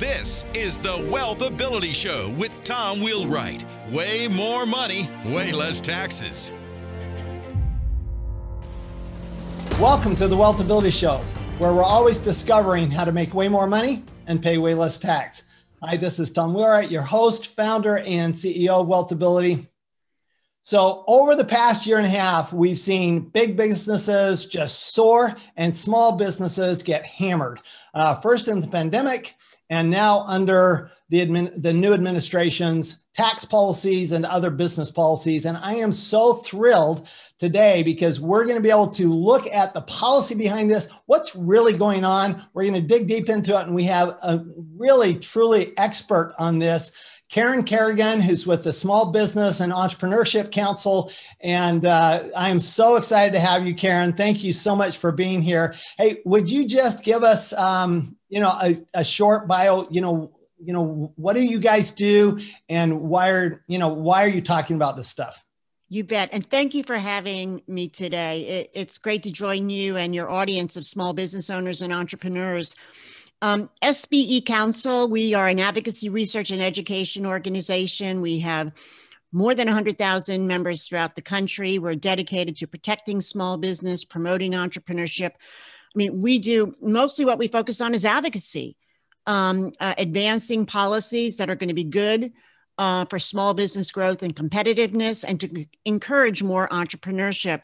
This is the Wealth Ability Show with Tom Wheelwright. Way more money, way less taxes. Welcome to the Wealth Ability Show, where we're always discovering how to make way more money and pay way less tax. Hi, this is Tom Wheelwright, your host, founder, and CEO of Wealth Ability. So, over the past year and a half, we've seen big businesses just soar and small businesses get hammered. Uh, first in the pandemic, and now, under the, admin, the new administration's tax policies and other business policies. And I am so thrilled today because we're going to be able to look at the policy behind this, what's really going on. We're going to dig deep into it. And we have a really, truly expert on this. Karen Kerrigan, who's with the Small Business and Entrepreneurship Council. And uh, I am so excited to have you, Karen. Thank you so much for being here. Hey, would you just give us um, you know a, a short bio you know you know what do you guys do and why are you know why are you talking about this stuff you bet and thank you for having me today it, it's great to join you and your audience of small business owners and entrepreneurs um, sbe council we are an advocacy research and education organization we have more than 100,000 members throughout the country. We're dedicated to protecting small business, promoting entrepreneurship, I mean, we do mostly what we focus on is advocacy, um, uh, advancing policies that are going to be good uh, for small business growth and competitiveness and to encourage more entrepreneurship.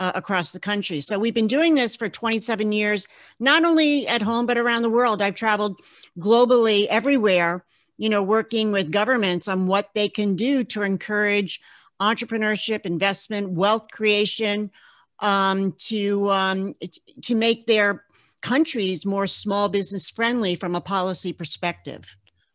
Uh, across the country. So we've been doing this for 27 years, not only at home, but around the world. I've traveled globally everywhere, you know, working with governments on what they can do to encourage entrepreneurship, investment, wealth creation, um, to um, to make their countries more small business friendly from a policy perspective.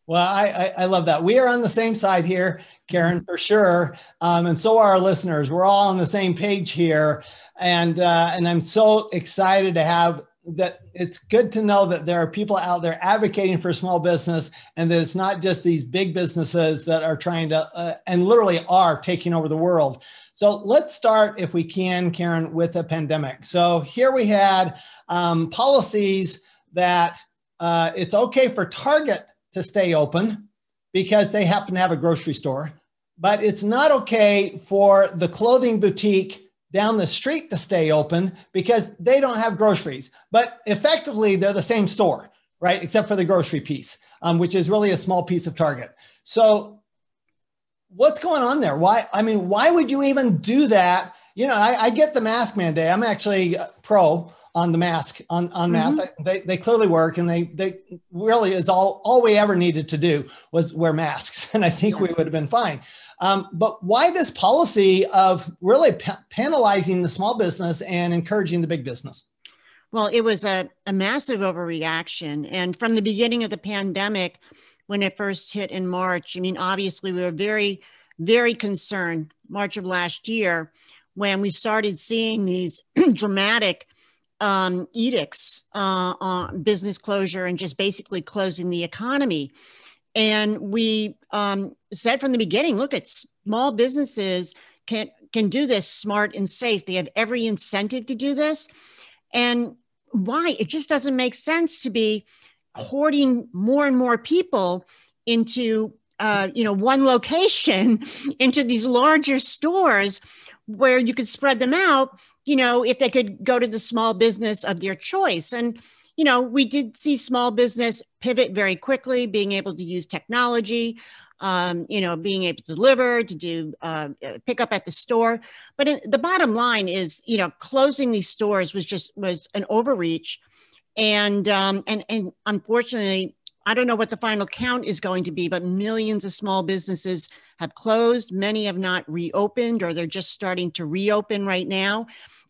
Well, I, I, I, love that. We are on the same side here, Karen, for sure. Um, and so are our listeners. We're all on the same page here. And, uh, and I'm so excited to have that. It's good to know that there are people out there advocating for small business and that it's not just these big businesses that are trying to, uh, and literally are taking over the world. So let's start, if we can, Karen, with a pandemic. So here we had um, policies that uh, it's okay for Target to stay open because they happen to have a grocery store, but it's not okay for the clothing boutique down the street to stay open because they don't have groceries. But effectively, they're the same store, right? Except for the grocery piece, um, which is really a small piece of Target. So what's going on there? Why? I mean, why would you even do that? You know, I, I get the mask mandate. I'm actually uh, pro on the mask on on mm-hmm. masks. They, they clearly work, and they they really is all all we ever needed to do was wear masks, and I think yeah. we would have been fine. Um, but why this policy of really penalizing the small business and encouraging the big business? Well, it was a, a massive overreaction, and from the beginning of the pandemic when it first hit in March. I mean, obviously, we were very, very concerned March of last year when we started seeing these dramatic um, edicts uh, on business closure and just basically closing the economy. And we um, said from the beginning, look, at small businesses can can do this smart and safe. They have every incentive to do this. And why? It just doesn't make sense to be hoarding more and more people into uh, you know one location into these larger stores where you could spread them out you know if they could go to the small business of their choice and you know we did see small business pivot very quickly being able to use technology um, you know being able to deliver to do uh, pick up at the store but in, the bottom line is you know closing these stores was just was an overreach and um, and and unfortunately, I don't know what the final count is going to be, but millions of small businesses have closed. Many have not reopened, or they're just starting to reopen right now,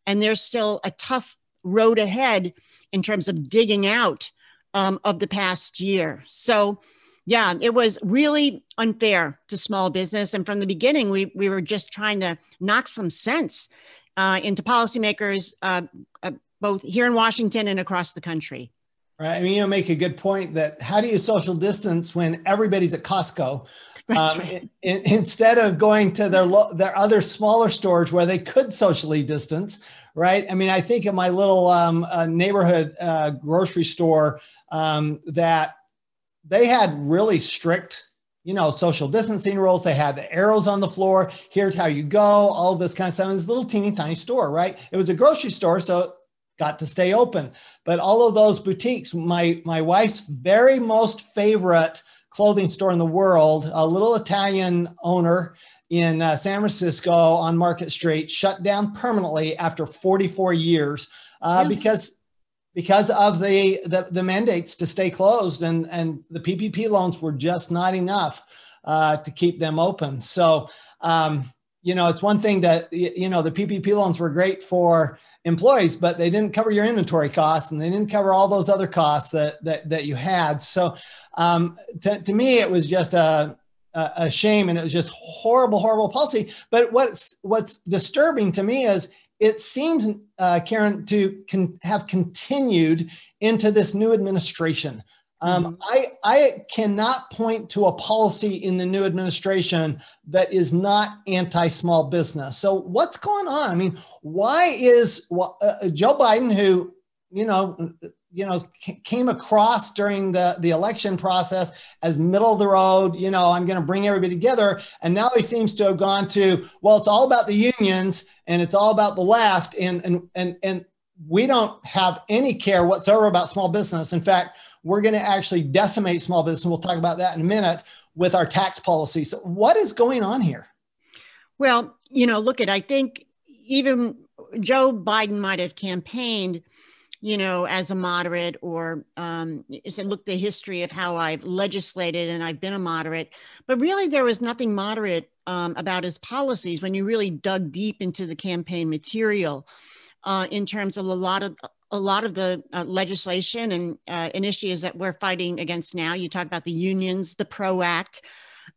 and there's still a tough road ahead in terms of digging out um, of the past year. So. Yeah, it was really unfair to small business. And from the beginning, we, we were just trying to knock some sense uh, into policymakers' uh, uh, both here in Washington and across the country. Right. I mean, you know, make a good point that how do you social distance when everybody's at Costco? Um, right. in, instead of going to their lo- their other smaller stores where they could socially distance, right? I mean, I think in my little um, uh, neighborhood uh, grocery store um, that they had really strict, you know, social distancing rules. They had the arrows on the floor. Here's how you go. All this kind of stuff. was a little teeny tiny store, right? It was a grocery store, so got to stay open. But all of those boutiques, my my wife's very most favorite clothing store in the world, a little Italian owner in uh, San Francisco on Market Street, shut down permanently after 44 years uh, because because of the, the, the mandates to stay closed and and the PPP loans were just not enough uh, to keep them open. So. Um, you know, it's one thing that you know the PPP loans were great for employees, but they didn't cover your inventory costs and they didn't cover all those other costs that that, that you had. So um, to, to me, it was just a a shame and it was just horrible, horrible policy. But what's what's disturbing to me is it seems, uh, Karen, to con- have continued into this new administration. Um, mm-hmm. I, I cannot point to a policy in the new administration that is not anti small business. So, what's going on? I mean, why is uh, uh, Joe Biden, who, you know, you know, came across during the, the election process as middle of the road, you know, I'm going to bring everybody together. And now he seems to have gone to, well, it's all about the unions and it's all about the left. And, and, and, and we don't have any care whatsoever about small business. In fact, we're going to actually decimate small business. And we'll talk about that in a minute with our tax policy. So, what is going on here? Well, you know, look at, I think even Joe Biden might have campaigned, you know, as a moderate or um, said, look, the history of how I've legislated and I've been a moderate. But really, there was nothing moderate um, about his policies when you really dug deep into the campaign material. Uh, in terms of a lot of a lot of the uh, legislation and uh, initiatives that we're fighting against now. You talk about the unions, the PRO Act.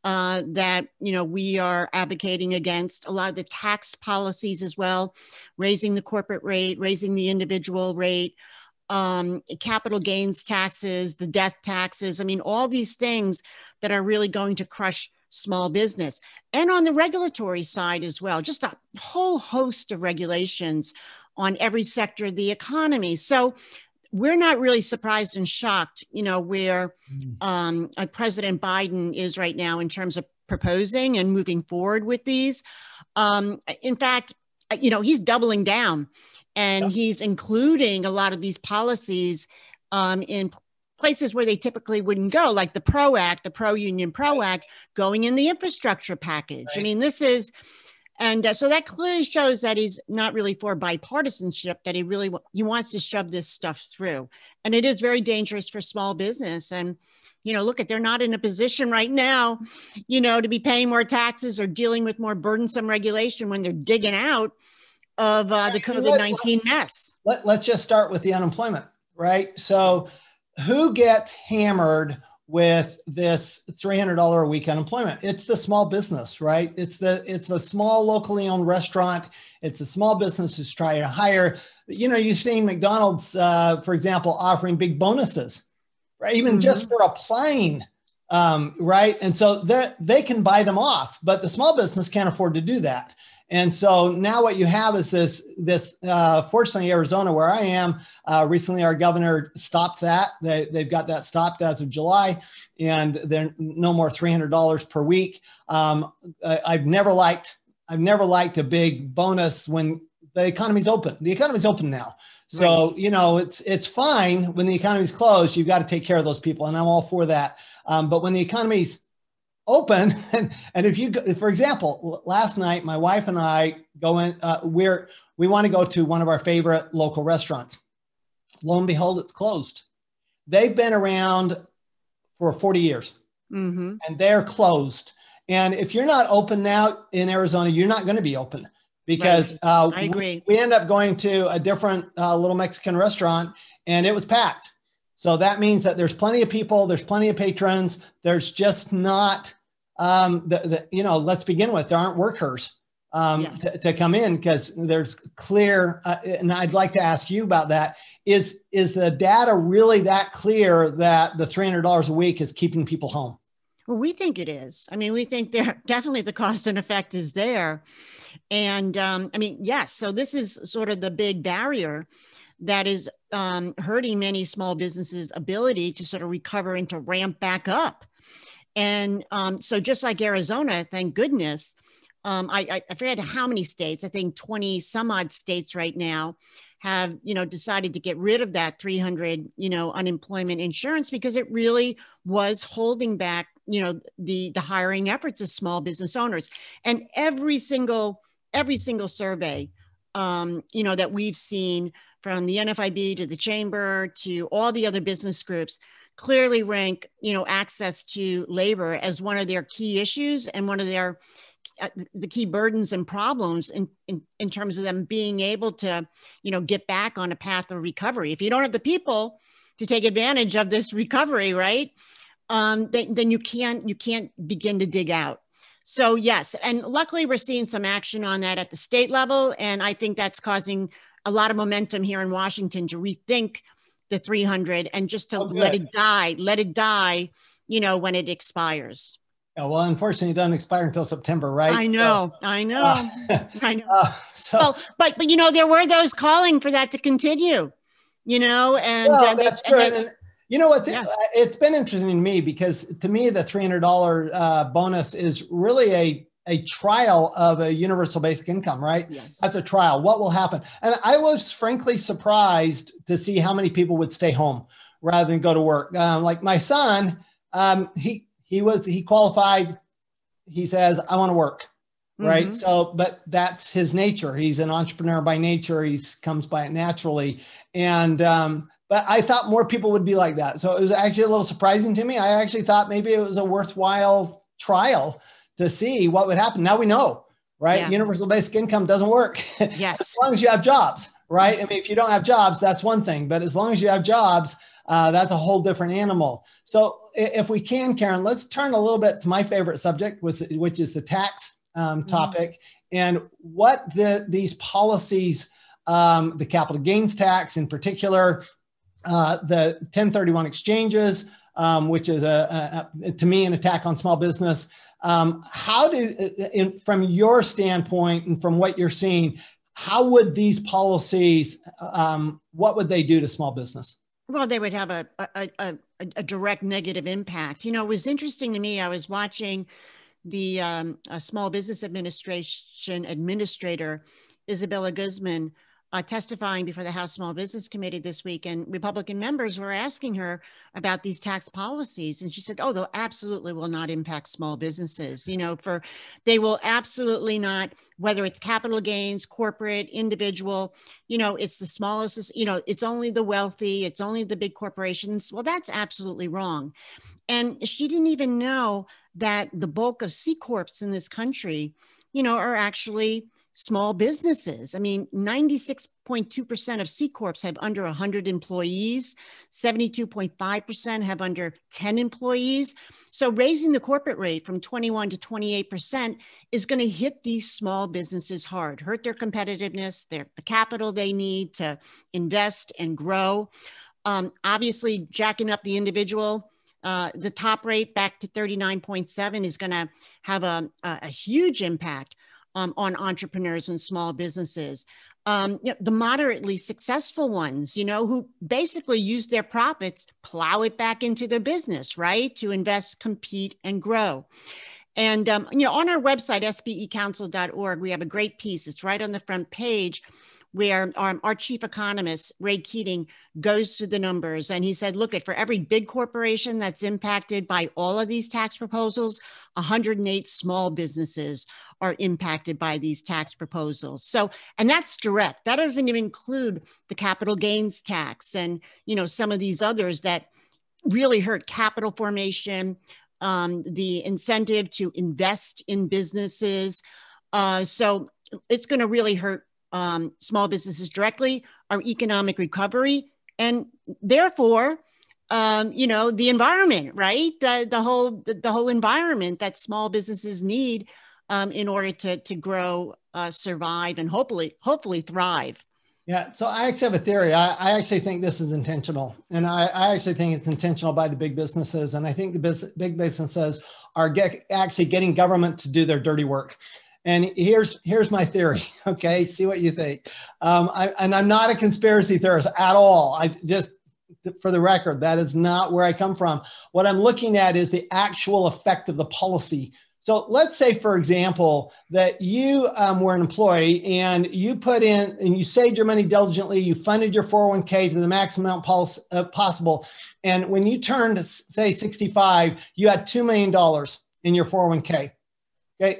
Uh, that you know we are advocating against a lot of the tax policies as well raising the corporate rate raising the individual rate um, capital gains taxes the death taxes i mean all these things that are really going to crush small business and on the regulatory side as well just a whole host of regulations on every sector of the economy. So we're not really surprised and shocked, you know, where mm. um, President Biden is right now in terms of proposing and moving forward with these. Um, in fact, uh, you know, he's doubling down and yeah. he's including a lot of these policies um, in places where they typically wouldn't go, like the PRO Act, the Pro Union PRO Act, going in the infrastructure package. Right. I mean, this is and uh, so that clearly shows that he's not really for bipartisanship, that he really he wants to shove this stuff through. And it is very dangerous for small business. And, you know, look at they're not in a position right now, you know, to be paying more taxes or dealing with more burdensome regulation when they're digging out of uh, the COVID 19 mess. Let, let's just start with the unemployment, right? So, who gets hammered with this $300 a week unemployment it's the small business right it's the it's the small locally owned restaurant it's a small business who's trying to hire you know you've seen mcdonald's uh, for example offering big bonuses right even mm-hmm. just for applying um, right and so they can buy them off but the small business can't afford to do that and so now what you have is this, this uh, fortunately, Arizona, where I am, uh, recently our governor stopped that. They, they've got that stopped as of July, and they're no more $300 per week. Um, I, I've never liked, I've never liked a big bonus when the economy's open. The economy's open now. So, right. you know, it's, it's fine when the economy's closed, you've got to take care of those people. And I'm all for that. Um, but when the economy's open and, and if you go, for example last night my wife and i go in uh, we're we want to go to one of our favorite local restaurants lo and behold it's closed they've been around for 40 years mm-hmm. and they're closed and if you're not open now in arizona you're not going to be open because right. uh, I agree. We, we, end up going to a different uh, little mexican restaurant and it was packed so that means that there's plenty of people, there's plenty of patrons, there's just not, um, the, the, you know, let's begin with, there aren't workers um, yes. to, to come in because there's clear, uh, and I'd like to ask you about that. Is, is the data really that clear that the $300 a week is keeping people home? Well, we think it is. I mean, we think there definitely the cost and effect is there. And um, I mean, yes, so this is sort of the big barrier that is um, hurting many small businesses' ability to sort of recover and to ramp back up. And um, so, just like Arizona, thank goodness, um, I, I forget how many states, I think 20 some odd states right now have you know decided to get rid of that 300 you know unemployment insurance because it really was holding back you know the the hiring efforts of small business owners and every single every single survey um, you know, that we've seen from the NFIB to the chamber to all the other business groups clearly rank, you know, access to labor as one of their key issues and one of their uh, the key burdens and problems in, in, in terms of them being able to, you know, get back on a path of recovery. If you don't have the people to take advantage of this recovery, right? Um, then, then you can't you can't begin to dig out. So, yes. And luckily, we're seeing some action on that at the state level. And I think that's causing a lot of momentum here in Washington to rethink the 300 and just to oh, let it die, let it die, you know, when it expires. Yeah, well, unfortunately, it doesn't expire until September, right? I know, so, I know, uh, I know. Uh, so, well, but but you know, there were those calling for that to continue, you know, and well, that's they, true. And, they, and, you know what's yeah. it, has been interesting to me because to me the three hundred dollar uh, bonus is really a a trial of a universal basic income, right? Yes. That's a trial. What will happen? And I was frankly surprised to see how many people would stay home rather than go to work. Um, like my son, um, he he was he qualified. He says, "I want to work." right mm-hmm. so but that's his nature he's an entrepreneur by nature he's comes by it naturally and um, but I thought more people would be like that. So it was actually a little surprising to me. I actually thought maybe it was a worthwhile trial to see what would happen. Now we know, right? Yeah. Universal basic income doesn't work. Yes. as long as you have jobs, right? I mean, if you don't have jobs, that's one thing. But as long as you have jobs, uh, that's a whole different animal. So if we can, Karen, let's turn a little bit to my favorite subject, which is the tax um, mm-hmm. topic mm-hmm. and what the, these policies, um, the capital gains tax in particular, uh, the 1031 exchanges, um, which is a, a, to me an attack on small business. Um, how do, uh, in, from your standpoint and from what you're seeing, how would these policies, um, what would they do to small business? Well, they would have a, a, a, a direct negative impact. You know, it was interesting to me. I was watching the um, Small Business Administration Administrator Isabella Guzman uh, testifying before the House Small Business Committee this week, and Republican members were asking her about these tax policies, and she said, "Oh, they absolutely will not impact small businesses. You know, for they will absolutely not, whether it's capital gains, corporate, individual. You know, it's the smallest. You know, it's only the wealthy. It's only the big corporations. Well, that's absolutely wrong." And she didn't even know that the bulk of C corps in this country, you know, are actually small businesses. I mean, 96.2% of C Corps have under 100 employees, 72.5% have under 10 employees. So raising the corporate rate from 21 to 28% is going to hit these small businesses hard, hurt their competitiveness, their the capital they need to invest and grow. Um, obviously, jacking up the individual uh, the top rate back to 39.7 is going to have a, a, huge impact um, on entrepreneurs and small businesses. Um, you know, the moderately successful ones, you know, who basically use their profits, plow it back into their business, right? To invest, compete, and grow. And, um, you know, on our website, sbecouncil.org, we have a great piece. It's right on the front page where um, our chief economist, Ray Keating, goes through the numbers. And he said, look, at for every big corporation that's impacted by all of these tax proposals, 108 small businesses are impacted by these tax proposals. So, and that's direct. That doesn't even include the capital gains tax and, you know, some of these others that really hurt capital formation, um, the incentive to invest in businesses. Uh, so it's going to really hurt um, small businesses directly, our economic recovery, and therefore, um, you know, the environment, right? The, the whole the, the whole environment that small businesses need um, in order to to grow, uh, survive, and hopefully hopefully thrive. Yeah, so I actually have a theory. I, I actually think this is intentional, and I, I, actually think it's intentional by the big businesses, and I think the bus- big businesses are get, actually getting government to do their dirty work. And here's here's my theory. Okay, see what you think. Um, I, and I'm not a conspiracy theorist at all. I just for the record, that is not where I come from. What I'm looking at is the actual effect of the policy. So let's say, for example, that you um, were an employee and you put in and you saved your money diligently, you funded your 401k to the maximum amount pos- uh, possible. And when you turned, say, 65, you had $2 million in your 401k.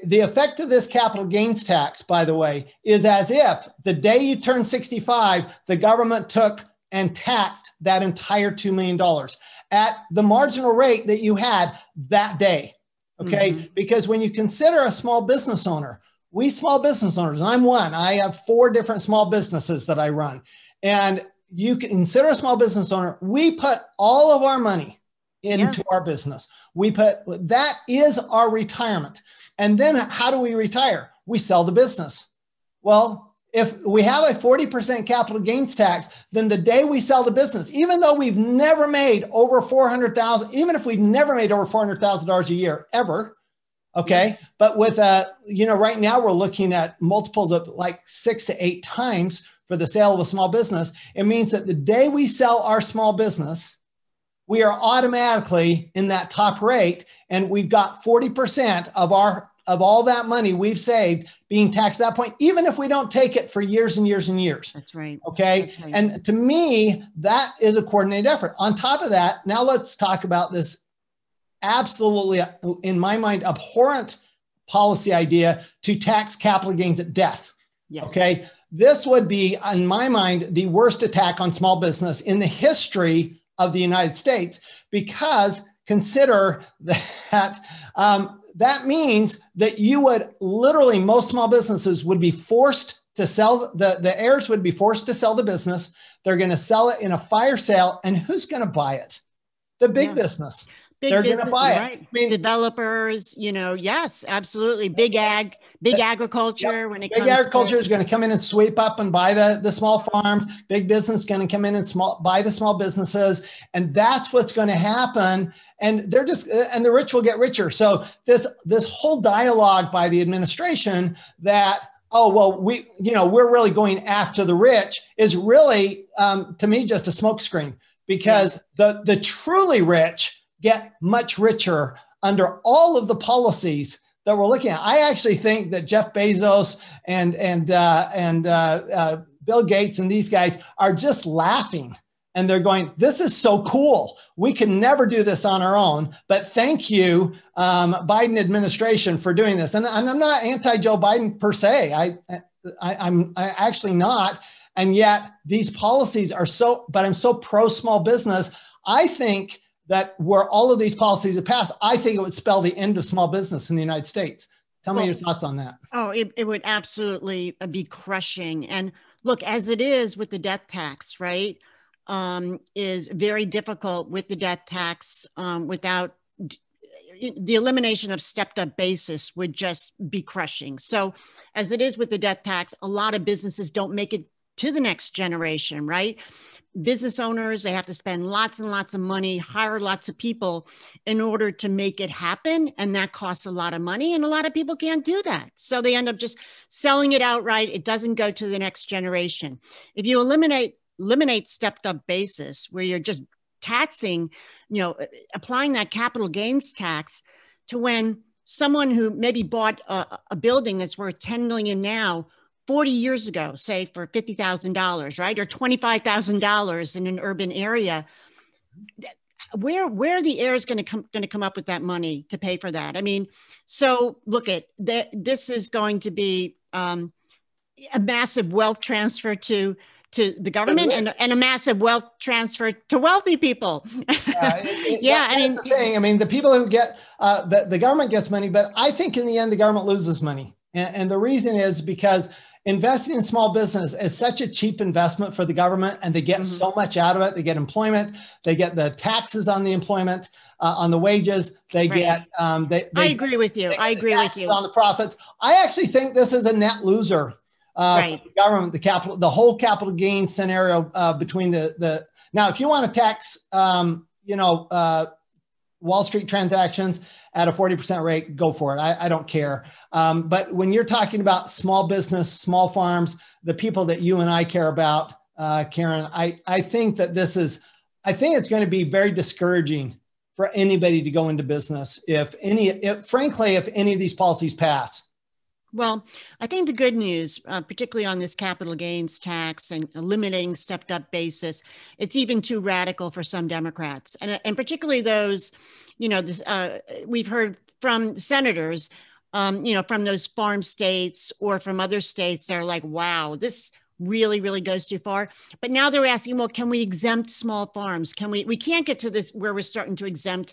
The effect of this capital gains tax, by the way, is as if the day you turn 65, the government took and taxed that entire $2 million at the marginal rate that you had that day. Okay. Mm-hmm. Because when you consider a small business owner, we small business owners, I'm one, I have four different small businesses that I run. And you consider a small business owner, we put all of our money into yeah. our business. We put that is our retirement. And then how do we retire? We sell the business. Well, if we have a 40% capital gains tax, then the day we sell the business, even though we've never made over 400,000, even if we've never made over $400,000 a year ever, okay but with uh you know right now we're looking at multiples of like six to eight times for the sale of a small business it means that the day we sell our small business we are automatically in that top rate and we've got 40% of our of all that money we've saved being taxed at that point even if we don't take it for years and years and years that's right okay that's right. and to me that is a coordinated effort on top of that now let's talk about this absolutely in my mind abhorrent policy idea to tax capital gains at death yes. okay this would be in my mind the worst attack on small business in the history of the United States because consider that um, that means that you would literally most small businesses would be forced to sell the, the heirs would be forced to sell the business they're going to sell it in a fire sale and who's going to buy it the big yeah. business Big they're going to buy it. Right? I mean, developers, you know, yes, absolutely. Big ag, big agriculture. Yep. When it big agriculture to- is going to come in and sweep up and buy the the small farms. Big business going to come in and small buy the small businesses, and that's what's going to happen. And they're just and the rich will get richer. So this this whole dialogue by the administration that oh well we you know we're really going after the rich is really um, to me just a smokescreen because yeah. the the truly rich get much richer under all of the policies that we're looking at. I actually think that Jeff Bezos and and uh, and uh, uh, Bill Gates and these guys are just laughing and they're going, "This is so cool. We can never do this on our own." But thank you, um, Biden administration, for doing this. And, and I'm not anti Joe Biden per se. I, I am actually not. And yet these policies are so. But I'm so pro small business. I think that where all of these policies are passed, I think it would spell the end of small business in the United States. Tell well, me your thoughts on that. Oh, it, it would absolutely uh, be crushing. And look, as it is with the death tax, right, um, is very difficult with the death tax um, without the elimination of stepped up basis would just be crushing. So, as it is with the death tax, a lot of businesses don't make it to the next generation, right? Business owners, they have to spend lots and lots of money, hire lots of people in order to make it happen. And that costs a lot of money. And a lot of people can't do that. So they end up just selling it outright. It doesn't go to the next generation. If you eliminate, eliminate stepped up basis where you're just taxing, you know, applying that capital gains tax to when someone who maybe bought a, a, building that's worth 10 million now 40 years ago, say for $50,000, right? Or $25,000 in an urban area. Where where the air is going to come going to come up with that money to pay for that? I mean, so look at that. This is going to be um, a massive wealth transfer to to the government and, and a massive wealth transfer to wealthy people. yeah, I mean, the thing. I mean, the people who get uh, the, the government gets money, but I think in the end, the government loses money. And, and the reason is because investing in small business is such a cheap investment for the government and they get mm-hmm. so much out of it they get employment they get the taxes on the employment uh, on the wages they right. get um, they, they, i agree with you i agree with you on the profits i actually think this is a net loser uh, right. the government the capital the whole capital gain scenario uh, between the the now if you want to tax um, you know uh, Wall Street transactions at a 40% rate, go for it. I, I don't care. Um, but when you're talking about small business, small farms, the people that you and I care about, uh, Karen, I, I think that this is, I think it's going to be very discouraging for anybody to go into business if any, if, frankly, if any of these policies pass. Well, I think the good news, uh, particularly on this capital gains tax and eliminating stepped up basis, it's even too radical for some Democrats, and uh, and particularly those, you know, this, uh, we've heard from senators, um, you know, from those farm states or from other states that are like, wow, this really really goes too far but now they're asking well can we exempt small farms can we we can't get to this where we're starting to exempt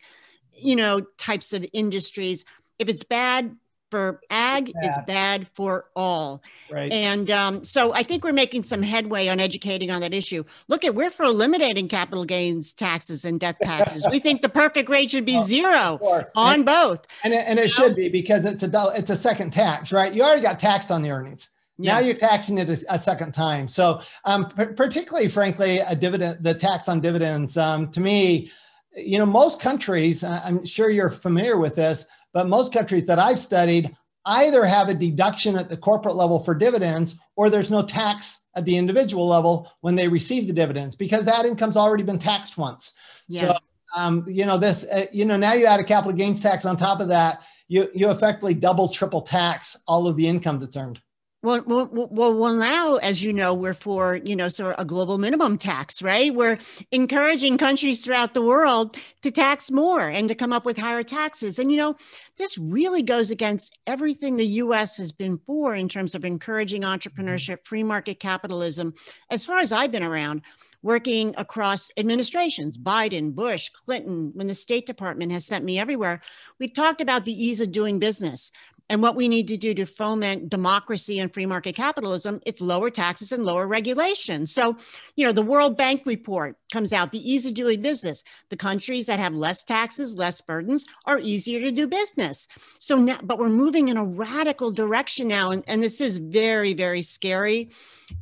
you know types of industries if it's bad for ag, it's bad, it's bad for all. Right. And um, so I think we're making some headway on educating on that issue. Look at we're for eliminating capital gains taxes and death taxes. we think the perfect rate should be zero on and, both. And it, and it should be because it's a it's a second tax, right? You already got taxed on the earnings. Now yes. you're taxing it a, a second time. So, um, p- particularly, frankly, a dividend, the tax on dividends, um, to me, you know, most countries, I'm sure you're familiar with this, but most countries that I've studied either have a deduction at the corporate level for dividends or there's no tax at the individual level when they receive the dividends because that income's already been taxed once. So, um, you know, this, uh, you know, now you add a capital gains tax on top of that, you, you effectively double, triple tax all of the income that's earned well, well, well, well, now, as you know, we're for, you know, sort of a global minimum tax, right? We're encouraging countries throughout the world to tax more and to come up with higher taxes. And, you know, this really goes against everything the US has been for in terms of encouraging mm-hmm. entrepreneurship, free market capitalism, as far as I've been around working across administrations, Biden, Bush, Clinton, when the State Department has sent me everywhere, we've talked about the ease of doing business and what we need to do to foment democracy and free market capitalism it's lower taxes and lower regulation so you know the world bank report comes out the ease of doing business the countries that have less taxes less burdens are easier to do business so now but we're moving in a radical direction now and, and this is very very scary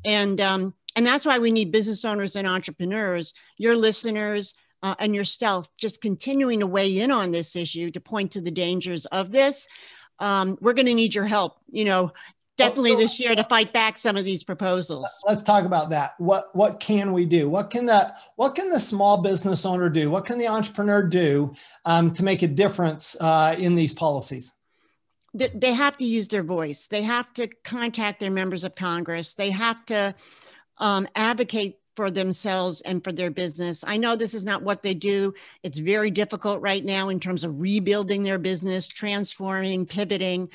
and um, and that's why we need business owners and entrepreneurs, your listeners, uh, and yourself just continuing to weigh in on this issue to point to the dangers of this. Um, we're going to need your help, you know, definitely oh, this year to fight back some of these proposals. Let's talk about that. What what can we do? What can that what can the small business owner do? What can the entrepreneur do um, to make a difference uh, in these policies? They have to use their voice. They have to contact their members of Congress. They have to um, advocate for themselves and for their business. I know this is not what they do. It's very difficult right now in terms of rebuilding their business, transforming, pivoting.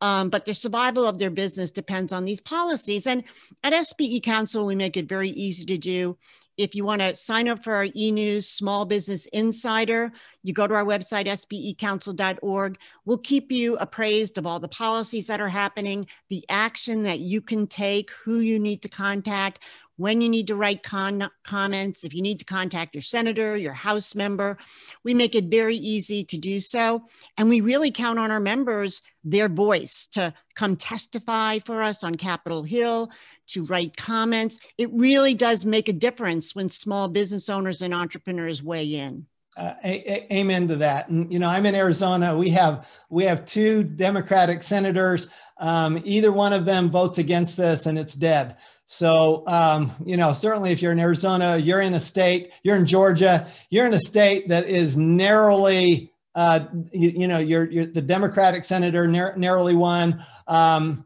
Um, but the survival of their business depends on these policies. And at SBE Council, we make it very easy to do. If you want to sign up for our e news small business insider, you go to our website, sbecouncil.org. We'll keep you appraised of all the policies that are happening, the action that you can take, who you need to contact when you need to write con- comments, if you need to contact your senator, your House member. We make it very easy to do so. And we really count on our members, their voice, to come testify for us on Capitol Hill, to write comments. It really does make a difference when small business owners and entrepreneurs weigh in. Uh, amen to that. And you know, I'm in Arizona. We have we have two Democratic senators. Um, either one of them votes against this, and it's dead. So, um, you know, certainly if you're in Arizona, you're in a state, you're in Georgia, you're in a state that is narrowly, uh, you, you, know, you're, you're, the Democratic senator nar- narrowly won. Um,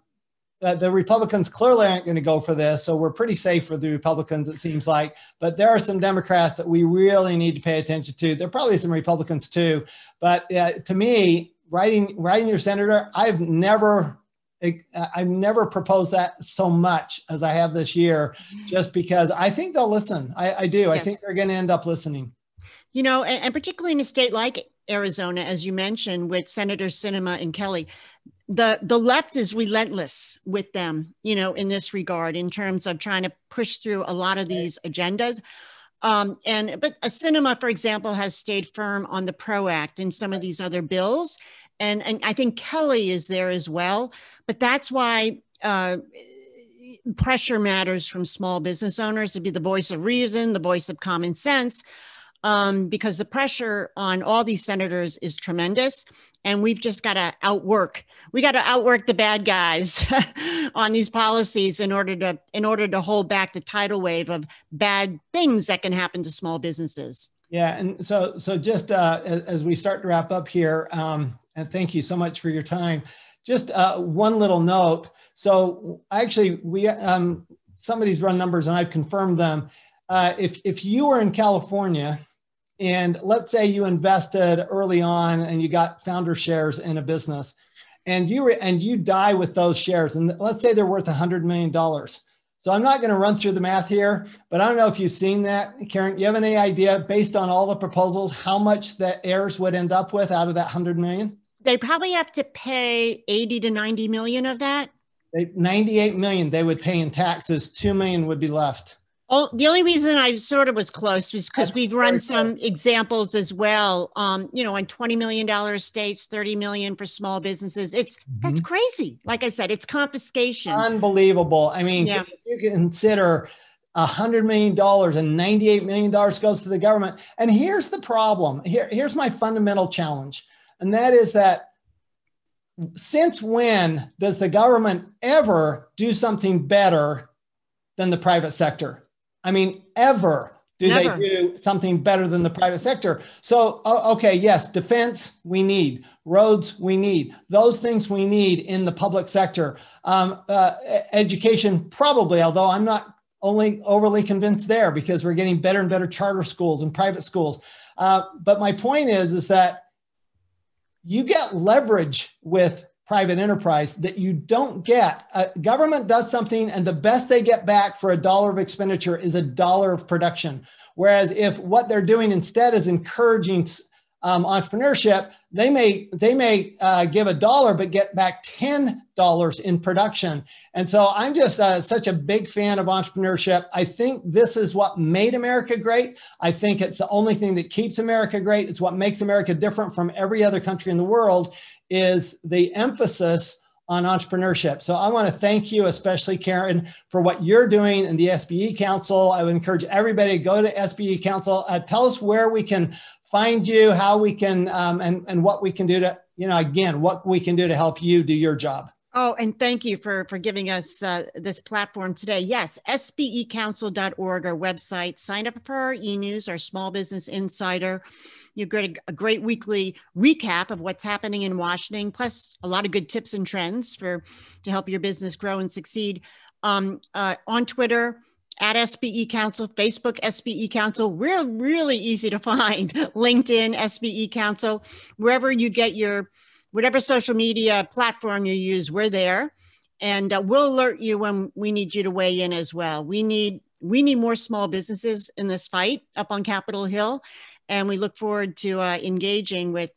uh, the Republicans clearly aren't going to go for this. So we're pretty safe for the Republicans, it seems like. But there are some Democrats that we really need to pay attention to. There are probably some Republicans too. But uh, to me, writing, writing your senator, I've never it, I've never proposed that so much as I have this year, mm-hmm. just because I think they'll listen. I, I do. Yes. I think they're going to end up listening. You know, and, and, particularly in a state like Arizona, as you mentioned, with Senator Cinema and Kelly, the the left is relentless with them. You know, in this regard, in terms of trying to push through a lot of these agendas. Um, and but a cinema, for example, has stayed firm on the PRO Act and some of these other bills and and I think Kelly is there as well. But that's why uh, pressure matters from small business owners to be the voice of reason, the voice of common sense, um, because the pressure on all these senators is tremendous. And we've just got to outwork. We got to outwork the bad guys on these policies in order to in order to hold back the tidal wave of bad things that can happen to small businesses. Yeah, and so so just uh, as we start to wrap up here, um, and thank you so much for your time. Just uh, one little note. So actually, we um, somebody's run numbers, and I've confirmed them. Uh, if if you were in California, and let's say you invested early on, and you got founder shares in a business, and you were, and you die with those shares, and let's say they're worth a hundred million dollars so I'm not going to run through the math here, but I don't know if you've seen that. Karen, you have any idea based on all the proposals how much the heirs would end up with out of that 100 million? They probably have to pay 80 to 90 million of that. 98 million they would pay in taxes, 2 million would be left. Oh, the only reason I sort of was close was because we've run some examples as well. Um, you know, on twenty million dollar estates, thirty million for small businesses. It's mm-hmm. that's crazy. Like I said, it's confiscation. Unbelievable. I mean, yeah. you consider a hundred million dollars and ninety-eight million dollars goes to the government. And here's the problem. Here, here's my fundamental challenge, and that is that since when does the government ever do something better than the private sector? I mean, ever do Never. they do something better than the private sector. So, okay, yes, defense we need, roads we need, those things we need in the public sector. Um, uh, education probably, although I'm not only overly convinced there because we're getting better and better charter schools and private schools. Uh, but my point is, is that you get leverage with private enterprise that you don't get. Uh, government does something, and the best they get back for a dollar of expenditure is a dollar of production. Whereas if what they're doing instead is encouraging um, entrepreneurship, they may they may uh, give a dollar but get back ten dollars in production. And so I'm just uh, such a big fan of entrepreneurship. I think this is what made America great. I think it's the only thing that keeps America great. It's what makes America different from every other country in the world is the emphasis on entrepreneurship. So I want to thank you, especially Karen, for what you're doing in the SBE Council. I would encourage everybody to go to SBE Council. Uh, tell us where we can find you, how we can, um, and, and what we can do to, you know, again, what we can do to help you do your job. Oh, and thank you for for giving us uh, this platform today. Yes, sbecouncil.org, our website. Sign up for our e-news, our Small Business Insider. You get a, a great weekly recap of what's happening in Washington, plus a lot of good tips and trends for to help your business grow and succeed. Um, uh, on Twitter, at SBE Council, Facebook SBE Council. We're really easy to find. LinkedIn SBE Council, wherever you get your whatever social media platform you use, we're there. And uh, we'll alert you when we need you to weigh in as well. We need we need more small businesses in this fight up on Capitol Hill, and we look forward to uh, engaging with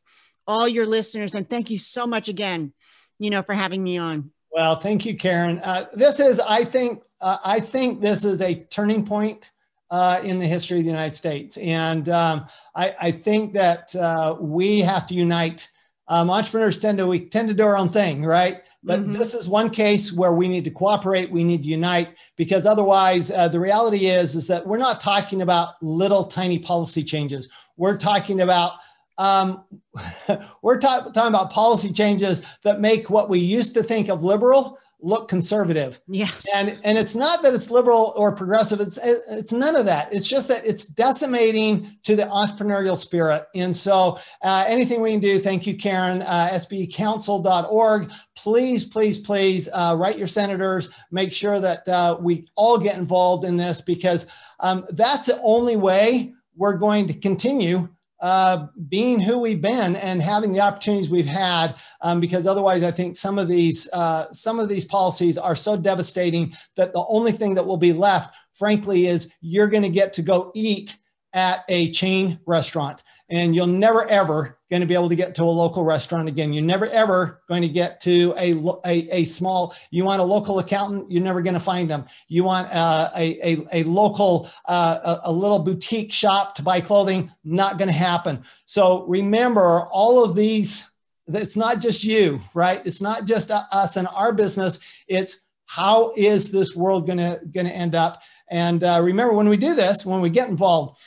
all your listeners. And thank you so much again, you know, for having me on. Well, thank you, Karen. Uh, this is, I think, uh, I think this is a turning point uh, in the history of the United States, and um, I, I, think that uh, we have to unite um, entrepreneurs tend to we tend to do our own thing, right? But mm-hmm. this is one case where we need to cooperate, we need to unite, because otherwise, uh, the reality is is that we're not talking about little tiny policy changes. We're talking about um, we're ta- talking about policy changes that make what we used to think of liberal look conservative. Yes. And and it's not that it's liberal or progressive. It's it's none of that. It's just that it's decimating to the entrepreneurial spirit. And so uh, anything we can do, thank you, Karen. Uh, org. Please, please, please uh, write your senators. Make sure that uh, we all get involved in this because um, that's the only way we're going to continue uh, being who we've been and having the opportunities we've had, um, because otherwise, I think some of these uh, some of these policies are so devastating that the only thing that will be left, frankly, is you're going to get to go eat at a chain restaurant and you're never ever going to be able to get to a local restaurant again. You're never ever going to get to a, a, a small, you want a local accountant, you're never going to find them. You want uh, a, a, a local, uh, a, a little boutique shop to buy clothing, not going to happen. So remember all of these, it's not just you, right? It's not just uh, us and our business. It's how is this world going to, going to end up? And uh, remember when we do this, when we get involved,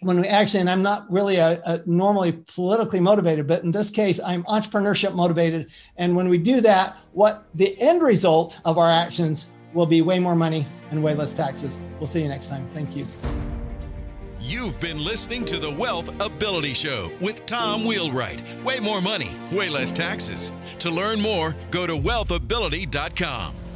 when we actually, and I'm not really a, a normally politically motivated, but in this case, I'm entrepreneurship motivated. And when we do that, what the end result of our actions will be way more money and way less taxes. We'll see you next time. Thank you. You've been listening to the Wealth Ability Show with Tom Wheelwright. Way more money, way less taxes. To learn more, go to wealthability.com.